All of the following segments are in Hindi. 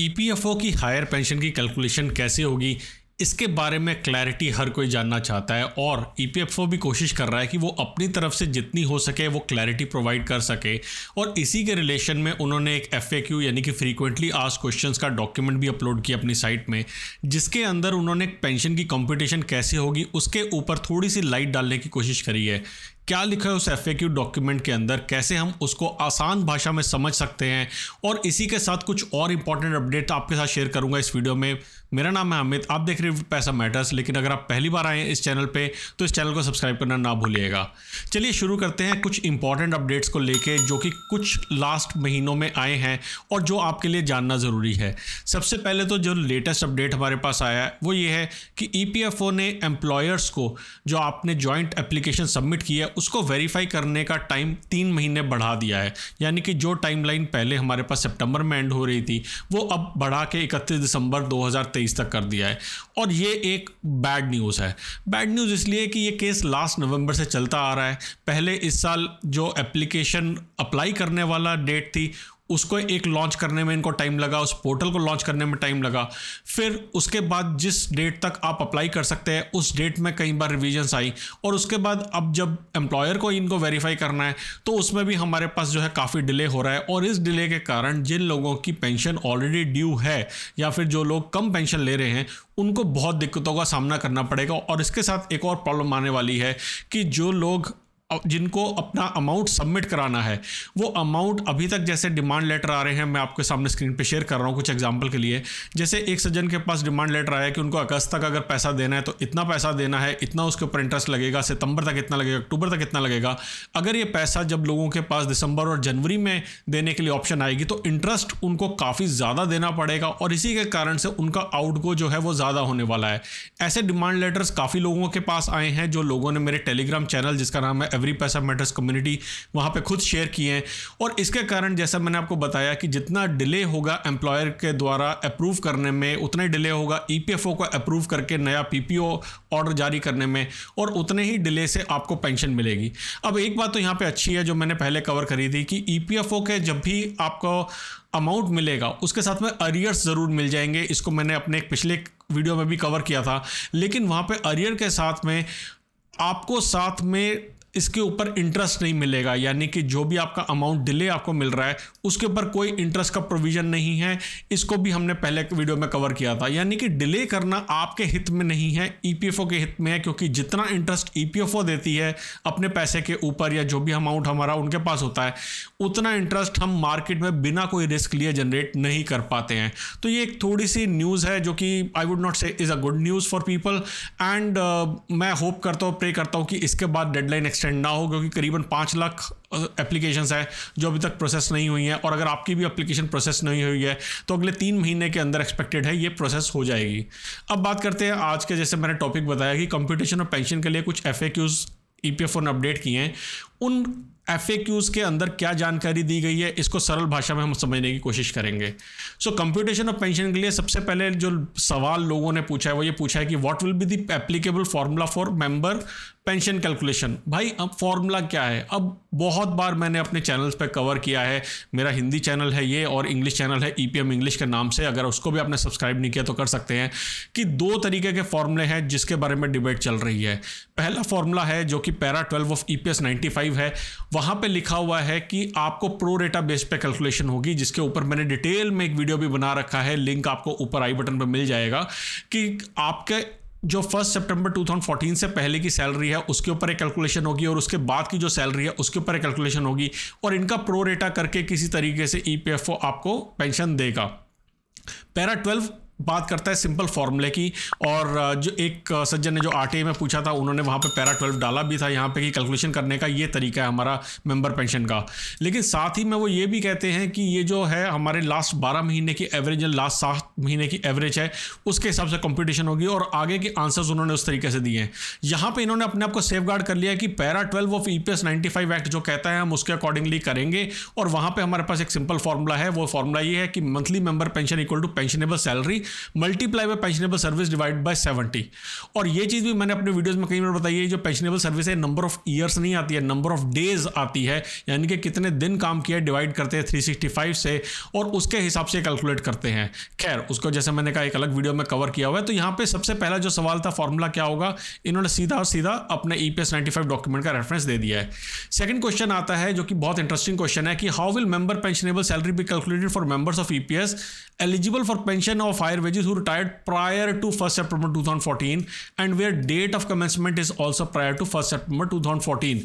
ईपीएफओ e की हायर पेंशन की कैलकुलेशन कैसे होगी इसके बारे में क्लैरिटी हर कोई जानना चाहता है और ईपीएफओ e भी कोशिश कर रहा है कि वो अपनी तरफ से जितनी हो सके वो क्लैरिटी प्रोवाइड कर सके और इसी के रिलेशन में उन्होंने एक एफएक्यू यानी कि फ्रीक्वेंटली आज क्वेश्चंस का डॉक्यूमेंट भी अपलोड किया अपनी साइट में जिसके अंदर उन्होंने पेंशन की कॉम्पिटिशन कैसे होगी उसके ऊपर थोड़ी सी लाइट डालने की कोशिश करी है क्या लिखा है उस एफ डॉक्यूमेंट के अंदर कैसे हम उसको आसान भाषा में समझ सकते हैं और इसी के साथ कुछ और इंपॉर्टेंट अपडेट आपके साथ शेयर करूंगा इस वीडियो में मेरा नाम है अमित आप देख रहे हैं पैसा मैटर्स लेकिन अगर आप पहली बार आए इस चैनल पे तो इस चैनल को सब्सक्राइब करना ना भूलिएगा चलिए शुरू करते हैं कुछ इंपॉर्टेंट अपडेट्स को लेके जो कि कुछ लास्ट महीनों में आए हैं और जो आपके लिए जानना ज़रूरी है सबसे पहले तो जो लेटेस्ट अपडेट हमारे पास आया है वो ये है कि ई e ने एम्प्लॉयर्स को जो आपने जॉइंट एप्लीकेशन सबमिट की है उसको वेरीफाई करने का टाइम तीन महीने बढ़ा दिया है यानी कि जो टाइमलाइन पहले हमारे पास सितंबर में एंड हो रही थी वो अब बढ़ा के 31 दिसंबर 2023 तक कर दिया है और ये एक बैड न्यूज़ है बैड न्यूज़ इसलिए कि ये केस लास्ट नवंबर से चलता आ रहा है पहले इस साल जो एप्लीकेशन अप्लाई करने वाला डेट थी उसको एक लॉन्च करने में इनको टाइम लगा उस पोर्टल को लॉन्च करने में टाइम लगा फिर उसके बाद जिस डेट तक आप अप्लाई कर सकते हैं उस डेट में कई बार रिविजन्स आई और उसके बाद अब जब एम्प्लॉयर को इनको वेरीफाई करना है तो उसमें भी हमारे पास जो है काफ़ी डिले हो रहा है और इस डिले के कारण जिन लोगों की पेंशन ऑलरेडी ड्यू है या फिर जो लोग कम पेंशन ले रहे हैं उनको बहुत दिक्कतों का सामना करना पड़ेगा और इसके साथ एक और प्रॉब्लम आने वाली है कि जो लोग जिनको अपना अमाउंट सबमिट कराना है वो अमाउंट अभी तक जैसे डिमांड लेटर आ रहे हैं मैं आपके सामने स्क्रीन पे शेयर कर रहा हूँ कुछ एग्जांपल के लिए जैसे एक सज्जन के पास डिमांड लेटर आया कि उनको अगस्त तक अगर पैसा देना है तो इतना पैसा देना है इतना उसके ऊपर इंटरेस्ट लगेगा सितंबर तक इतना लगेगा अक्टूबर तक इतना लगेगा अगर ये पैसा जब लोगों के पास दिसंबर और जनवरी में देने के लिए ऑप्शन आएगी तो इंटरेस्ट उनको काफ़ी ज़्यादा देना पड़ेगा और इसी के कारण से उनका आउटगो जो है वो ज़्यादा होने वाला है ऐसे डिमांड लेटर्स काफ़ी लोगों के पास आए हैं जो लोगों ने मेरे टेलीग्राम चैनल जिसका नाम है एवरी पैसा मैटर्स कम्युनिटी वहाँ पे खुद शेयर किए हैं और इसके कारण जैसा मैंने आपको बताया कि जितना डिले होगा एम्प्लॉयर के द्वारा अप्रूव करने में उतना ही डिले होगा ई e को अप्रूव करके नया पी ऑर्डर जारी करने में और उतने ही डिले से आपको पेंशन मिलेगी अब एक बात तो यहाँ पर अच्छी है जो मैंने पहले कवर करी थी कि ई e के जब भी आपको अमाउंट मिलेगा उसके साथ में अरियर्स ज़रूर मिल जाएंगे इसको मैंने अपने एक पिछले वीडियो में भी कवर किया था लेकिन वहाँ पे अरियर के साथ में आपको साथ में इसके ऊपर इंटरेस्ट नहीं मिलेगा यानी कि जो भी आपका अमाउंट डिले आपको मिल रहा है उसके ऊपर कोई इंटरेस्ट का प्रोविजन नहीं है इसको भी हमने पहले वीडियो में कवर किया था यानी कि डिले करना आपके हित में नहीं है ईपीएफओ e के हित में है क्योंकि जितना इंटरेस्ट ईपीएफओ e देती है अपने पैसे के ऊपर या जो भी अमाउंट हमारा उनके पास होता है उतना इंटरेस्ट हम मार्केट में बिना कोई रिस्क लिए जनरेट नहीं कर पाते हैं तो ये एक थोड़ी सी न्यूज़ है जो कि I would not say is a good news for people and मैं होप करता हूँ प्रे करता हूँ कि इसके बाद डेडलाइन एक्सटेंड एक्सटेंड ना हो क्योंकि करीबन पाँच लाख एप्लीकेशन है जो अभी तक प्रोसेस नहीं हुई हैं और अगर आपकी भी एप्लीकेशन प्रोसेस नहीं हुई है तो अगले तीन महीने के अंदर एक्सपेक्टेड है ये प्रोसेस हो जाएगी अब बात करते हैं आज के जैसे मैंने टॉपिक बताया कि कंप्यूटेशन और पेंशन के लिए कुछ एफ ए ने अपडेट किए हैं उन एफ के अंदर क्या जानकारी दी गई है इसको सरल भाषा में हम समझने की कोशिश करेंगे सो कंप्यूटेशन ऑफ पेंशन के लिए सबसे पहले जो सवाल लोगों ने पूछा है वो ये पूछा है कि what will be the applicable formula for member pension calculation भाई अब फार्मूला क्या है अब बहुत बार मैंने अपने चैनल्स पर कवर किया है मेरा हिंदी चैनल है ये और इंग्लिश चैनल है ई e इंग्लिश के नाम से अगर उसको भी आपने सब्सक्राइब नहीं किया तो कर सकते हैं कि दो तरीके के फार्मूले हैं जिसके बारे में डिबेट चल रही है पहला फार्मूला है जो कि para twelve of E P five है वहां पे लिखा हुआ है कि आपको प्रो रेटा बेस पे कैलकुलेशन होगी जिसके ऊपर मैंने डिटेल में एक वीडियो भी बना रखा है लिंक आपको ऊपर आई बटन पर मिल जाएगा कि आपके जो फर्स्ट सितंबर 2014 से पहले की सैलरी है उसके ऊपर एक कैलकुलेशन होगी और उसके बाद की जो सैलरी है उसके ऊपर एक कैलकुलेशन होगी और इनका प्रो रेटा करके किसी तरीके से ई e आपको पेंशन देगा पैरा ट्वेल्व बात करता है सिंपल फॉर्मूले की और जो एक सज्जन ने जो आर में पूछा था उन्होंने वहाँ पे पैरा ट्वेल्व डाला भी था यहाँ पे कि कैलकुलेशन करने का ये तरीका है हमारा मेंबर पेंशन का लेकिन साथ ही में वो ये भी कहते हैं कि ये जो है हमारे लास्ट बारह महीने की एवरेज लास्ट सात महीने की एवरेज है उसके हिसाब से कंपटीशन होगी और आगे के आंसर्स उन्होंने उस तरीके से दिए हैं यहाँ पे इन्होंने अपने आप को सेफ गार्ड कर लिया है कि para twelve of E P S ninety five act जो कहता है हम उसके अकॉर्डिंगली करेंगे और वहाँ पर हमारे पास एक सिंपल फॉर्मूला है वो फॉर्मूला ये है कि monthly member pension equal to pensionable salary multiply by pensionable service divide by seventy और ये चीज़ भी मैंने अपने वीडियोज़ में कई बार बताई है जो पेंशनेबल सर्विस है नंबर ऑफ ईयर्स नहीं आती है नंबर ऑफ डेज आती है यानी कि कितने दिन काम किया डिवाइड करते हैं 365 से और उसके हिसाब से कैलकुलेट करते हैं खैर उसको जैसे मैंने कहा एक अलग वीडियो में कवर किया हुआ है तो यहाँ पे सबसे पहला जो सवाल था फॉर्मूला क्या होगा इन्होंने सीधा और सीधा अपने ई पी डॉक्यूमेंट का रेफरेंस दे दिया है सेकंड क्वेश्चन आता है जो कि बहुत इंटरेस्टिंग क्वेश्चन है कि how will member pensionable salary be calculated for members of E eligible for pension of higher wages who retired prior to 1st September 2014 and where date of commencement is also prior to first September 2014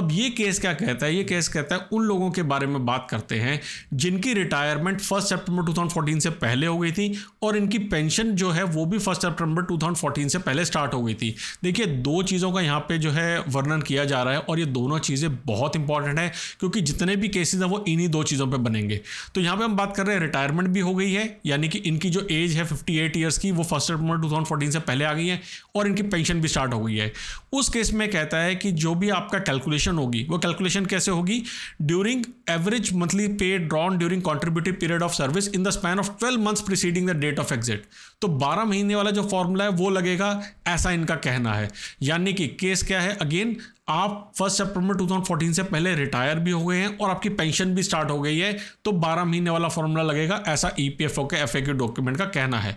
अब ये केस क्या कहता है ये केस कहता है उन लोगों के बारे में बात करते हैं जिनकी रिटायरमेंट टू थाउजेंड फोर्टीन से पहले हो गई थी हुई और इनकी पेंशन जो है वो भी फर्स्ट सितंबर 2014 से पहले स्टार्ट हो गई थी देखिए दो चीज़ों का यहाँ पे जो है वर्णन किया जा रहा है और ये दोनों चीज़ें बहुत इंपॉर्टेंट है क्योंकि जितने भी केसेज हैं वो इन्हीं दो चीज़ों पर बनेंगे तो यहाँ पर हम बात कर रहे हैं रिटायरमेंट भी हो गई है यानी कि इनकी जो एज है फिफ्टी एट की वो फर्स्ट सेप्टेम्बर टू से पहले आ गई है और इनकी पेंशन भी स्टार्ट हो गई है उस केस में कहता है कि जो भी आपका कैलकुलेशन होगी वो कैलकुलेशन कैसे होगी during average monthly pay drawn during contributive period of service in the span of twelve months preceding preceding the date of exit तो 12 महीने वाला जो फॉर्मूला है वो लगेगा ऐसा इनका कहना है यानी कि केस क्या है अगेन आप फर्स्ट सेप्टेम्बर 2014 से पहले रिटायर भी हो गए हैं और आपकी पेंशन भी स्टार्ट हो गई है तो 12 महीने वाला फॉर्मूला लगेगा ऐसा ई पी एफ ओ के एफ ए डॉक्यूमेंट का कहना है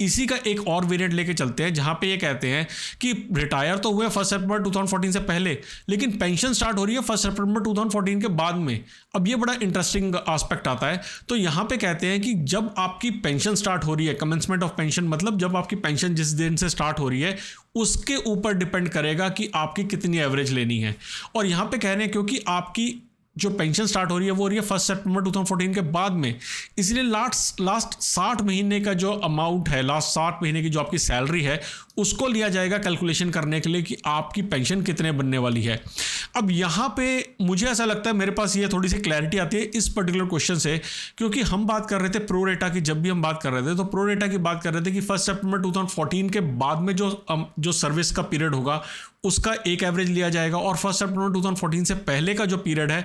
इसी का एक और वेरिएंट लेके चलते हैं जहां पे ये कहते हैं कि रिटायर तो हुए फर्स्ट सेप्टेम्बर 2014 से पहले लेकिन पेंशन स्टार्ट हो रही है फर्स्ट सेप्टेम्बर टू के बाद में अब ये बड़ा इंटरेस्टिंग आस्पेक्ट आता है तो यहाँ पर कहते हैं कि जब आपकी पेंशन स्टार्ट हो रही है कमेंसमेंट ऑफ पेंशन मतलब जब आपकी पेंशन जिस दिन से स्टार्ट हो रही है उसके ऊपर डिपेंड करेगा कि आपकी कितनी एवरेज लेनी है और यहाँ पे कह रहे हैं क्योंकि आपकी जो पेंशन स्टार्ट हो रही है वो हो रही है फर्स्ट थाउजेंड फोर्टीन के बाद में इसलिए लास्ट लास्ट साठ महीने का जो अमाउंट है लास्ट साठ महीने की जो आपकी सैलरी है उसको लिया जाएगा कैलकुलेशन करने के लिए कि आपकी पेंशन कितने बनने वाली है अब यहाँ पे मुझे ऐसा लगता है मेरे पास ये थोड़ी सी क्लैरिटी आती है इस पर्टिकुलर क्वेश्चन से क्योंकि हम बात कर रहे थे प्रो रेटा की जब भी हम बात कर रहे थे तो प्रो रेटा की बात कर रहे थे कि फर्स्ट सेप्टेम्बर टू के बाद में जो जो सर्विस का पीरियड होगा उसका एक एवरेज लिया जाएगा और फर्स्ट सेप्टेम्बर 2014 से पहले का जो पीरियड है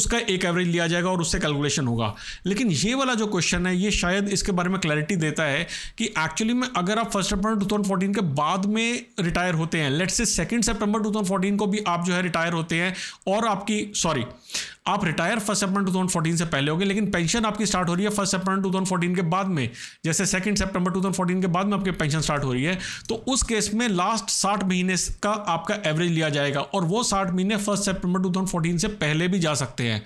उसका एक एवरेज लिया जाएगा और उससे कैलकुलेशन होगा लेकिन ये वाला जो क्वेश्चन है ये शायद इसके बारे में क्लैरिटी देता है कि एक्चुअली में अगर आप फर्स्ट सेप्टेम्बर 2014 के बाद में रिटायर होते हैं let's say second September two को भी आप जो है रिटायर होते हैं और आपकी सॉरी आप रिटायर फर्स्ट सेप्टेम्बर 2014 से पहले होगे लेकिन पेंशन आपकी स्टार्ट हो रही है फर्स्ट सेप्टेम्बर 2014 के बाद में जैसे सेकंड सितंबर 2014 के बाद में आपकी पेंशन स्टार्ट हो रही है तो उस केस में लास्ट साठ महीने का आपका एवरेज लिया जाएगा और वो साठ महीने फर्स्ट सेप्टेंबर टू से पहले भी जा सकते हैं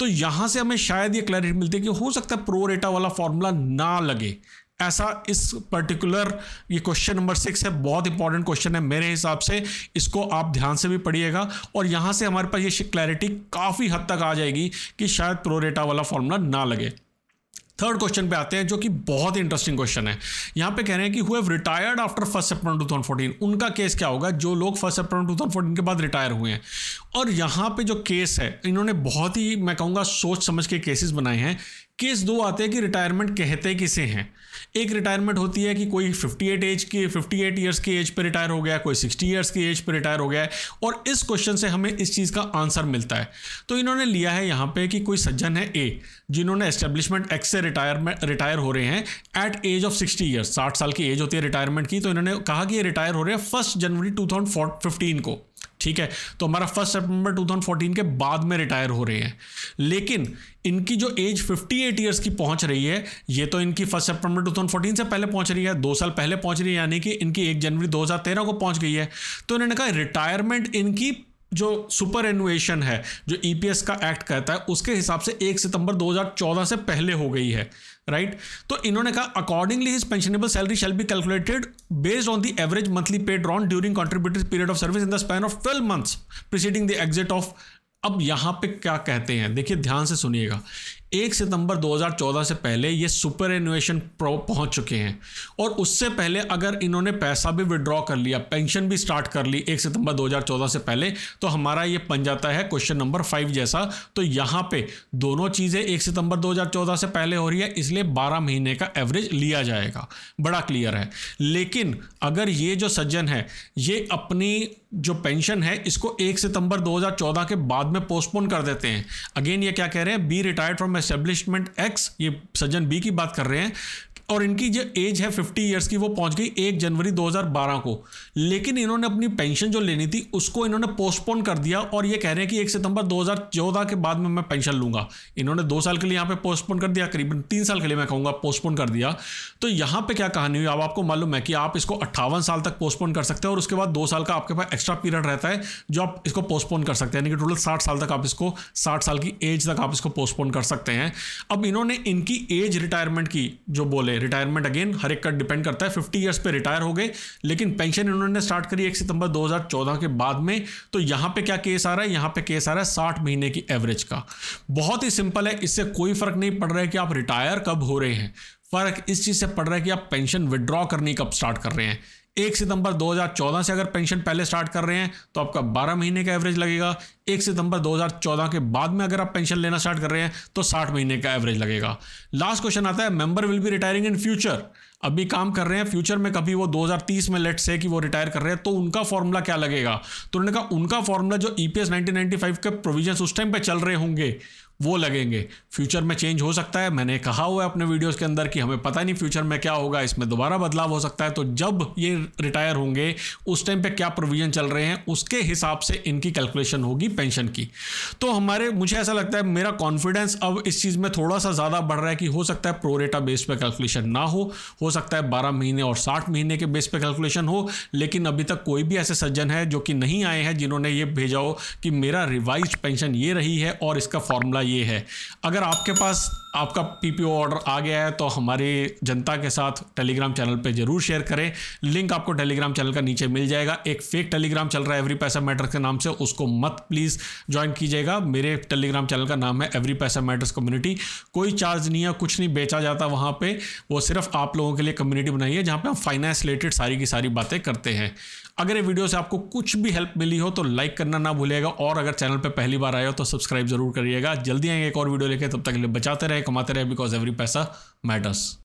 तो यहां से हमें शायद ये क्लैरिटी मिलती है कि हो सकता है प्रो रेटा वाला फॉर्मूला ना लगे ऐसा इस पर्टिकुलर ये क्वेश्चन नंबर सिक्स है बहुत इंपॉर्टेंट क्वेश्चन है मेरे हिसाब से इसको आप ध्यान से भी पढ़िएगा और यहाँ से हमारे पास ये क्लैरिटी काफ़ी हद तक आ जाएगी कि शायद प्रोरेटा वाला फॉर्मूला ना लगे थर्ड क्वेश्चन पे आते हैं जो कि बहुत ही इंटरेस्टिंग क्वेश्चन है यहाँ पे कह रहे हैं कि हुए रिटायर्ड आफ्टर फर्स्ट सितंबर 2014 उनका केस क्या होगा जो लोग फर्स्ट थाउजेंड फोर्टीन के बाद रिटायर हुए हैं और यहाँ पे जो केस है इन्होंने बहुत ही मैं कहूँगा सोच समझ के केसेस बनाए हैं केस दो आते हैं कि रिटायरमेंट कहते किसे हैं एक रिटायरमेंट होती है कि कोई 58 एज के 58 एट ईयर्स की एज पर रिटायर हो गया कोई 60 ईयर्स की एज पर रिटायर हो गया है और इस क्वेश्चन से हमें इस चीज़ का आंसर मिलता है तो इन्होंने लिया है यहाँ पे कि कोई सज्जन है ए जिन्होंने एस्टेब्लिशमेंट एक्स से रिटायरमेंट रिटायर हो रहे हैं at age of sixty years साठ साल की एज होती है रिटायरमेंट की तो इन्होंने कहा कि ये रिटायर हो रहे हैं फर्स्ट जनवरी टू को ठीक है तो हमारा फर्स्ट सितंबर 2014 के बाद में रिटायर हो रहे हैं लेकिन इनकी जो एज 58 ईयर्स की पहुंच रही है ये तो इनकी फर्स्ट सितंबर 2014 से पहले पहुंच रही है दो साल पहले पहुंच रही है यानी कि इनकी एक जनवरी 2013 को पहुंच गई है तो इन्होंने कहा रिटायरमेंट इनकी जो सुपर एनुएशन है जो ईपीएस e का एक्ट कहता है उसके हिसाब से एक सितंबर 2014 से पहले हो गई है राइट right? तो इन्होंने कहा accordingly his pensionable salary shall be calculated based on the average monthly pay drawn during contributed period of service in the span of twelve months preceding the exit of अब यहां पे क्या कहते हैं देखिए ध्यान से सुनिएगा एक सितंबर 2014 से पहले ये सुपर एनुएशन प्रो पहुंच चुके हैं और उससे पहले अगर इन्होंने पैसा भी विड्रॉ कर लिया पेंशन भी स्टार्ट कर ली एक सितंबर 2014 से पहले तो हमारा ये बन जाता है क्वेश्चन नंबर फाइव जैसा तो यहाँ पे दोनों चीज़ें एक सितंबर 2014 से पहले हो रही है इसलिए 12 महीने का एवरेज लिया जाएगा बड़ा क्लियर है लेकिन अगर ये जो सज्जन है ये अपनी जो पेंशन है इसको एक सितंबर 2014 के बाद में पोस्टपोन कर देते हैं अगेन ये क्या कह रहे हैं be retired from establishment X ये सज्जन बी की बात कर रहे हैं और इनकी जो एज है फिफ्टी ईयर्स की वो पहुंच गई एक जनवरी 2012 को लेकिन इन्होंने अपनी पेंशन जो लेनी थी उसको इन्होंने पोस्टपोन कर दिया और ये कह रहे हैं कि एक सितंबर 2014 के बाद में मैं पेंशन लूंगा इन्होंने दो साल के लिए यहाँ पे पोस्टपोन कर दिया करीबन तीन साल के लिए मैं कहूँगा पोस्टपोन कर दिया तो यहाँ पर क्या कहानी हुई अब आपको मालूम है कि आप इसको अट्ठावन साल तक पोस्टपोन कर सकते हैं और उसके बाद दो साल का आपके पास एक्स्ट्रा पीरियड रहता है जो आप इसको पोस्टपोन कर सकते हैं यानी कि टोटल साठ साल तक आप इसको साठ साल की एज तक आप इसको पोस्टपोन कर सकते हैं अब इन्होंने इनकी एज रिटायरमेंट की जो बोले रिटायरमेंट अगेन हर एक का डिपेंड करता है फिफ्टी ईयर्स पे रिटायर हो गए लेकिन पेंशन इन्होंने स्टार्ट करी एक सितंबर 2014 के बाद में तो यहाँ पे क्या केस आ रहा है यहाँ पे केस आ रहा है साठ महीने की एवरेज का बहुत ही सिंपल है इससे कोई फर्क नहीं पड़ रहा है कि आप रिटायर कब हो रहे हैं फर्क इस चीज़ से पड़ रहा है कि आप पेंशन विड्रॉ करनी कब स्टार्ट कर रहे हैं एक सितंबर 2014 से अगर पेंशन पहले स्टार्ट कर रहे हैं तो आपका 12 महीने का एवरेज लगेगा एक सितंबर 2014 के बाद में अगर आप पेंशन लेना स्टार्ट कर रहे हैं तो 60 महीने का एवरेज लगेगा लास्ट क्वेश्चन आता है member will be retiring in future अभी काम कर रहे हैं फ्यूचर में कभी वो 2030 में लेट से कि वो रिटायर कर रहे हैं तो उनका फॉर्मूला क्या लगेगा तो उन्होंने कहा उनका फॉर्मूला जो ई e पी के प्रोविजन उस टाइम पर चल रहे होंगे वो लगेंगे फ्यूचर में चेंज हो सकता है मैंने कहा हुआ है अपने वीडियोस के अंदर कि हमें पता नहीं फ्यूचर में क्या होगा इसमें दोबारा बदलाव हो सकता है तो जब ये रिटायर होंगे उस टाइम पे क्या प्रोविज़न चल रहे हैं उसके हिसाब से इनकी कैलकुलेशन होगी पेंशन की तो हमारे मुझे ऐसा लगता है मेरा कॉन्फिडेंस अब इस चीज़ में थोड़ा सा ज़्यादा बढ़ रहा है कि हो सकता है प्रोरेटा बेस पर कैलकुलेशन ना हो हो सकता है बारह महीने और साठ महीने के बेस पर कैलकुलेशन हो लेकिन अभी तक कोई भी ऐसे सज्जन है जो कि नहीं आए हैं जिन्होंने ये भेजा हो कि मेरा रिवाइज पेंशन ये रही है और इसका फॉर्मूला ये है अगर आपके पास आपका पीपीओ ऑर्डर आ गया है तो हमारे जनता के साथ टेलीग्राम चैनल पे जरूर शेयर करें लिंक आपको टेलीग्राम चैनल का नीचे मिल जाएगा एक फेक टेलीग्राम चल रहा है एवरी पैसा मैटर्स के नाम से उसको मत प्लीज़ ज्वाइन कीजिएगा मेरे टेलीग्राम चैनल का नाम है एवरी पैसा मैटर्स कम्युनिटी कोई चार्ज नहीं है कुछ नहीं बेचा जाता वहाँ पर वो सिर्फ आप लोगों के लिए कम्युनिटी बनाई है जहाँ पर हम फाइनेंस रिलेटेड सारी की सारी बातें करते हैं अगर ये वीडियो से आपको कुछ भी हेल्प मिली हो तो लाइक करना ना भूलिएगा और अगर चैनल पर पहली बार आए हो तो सब्सक्राइब जरूर करिएगा जल्दी आएंगे एक और वीडियो लेके तब तक के लिए बचाते रहे कमाते रहे बिकॉज एवरी पैसा मैटर्स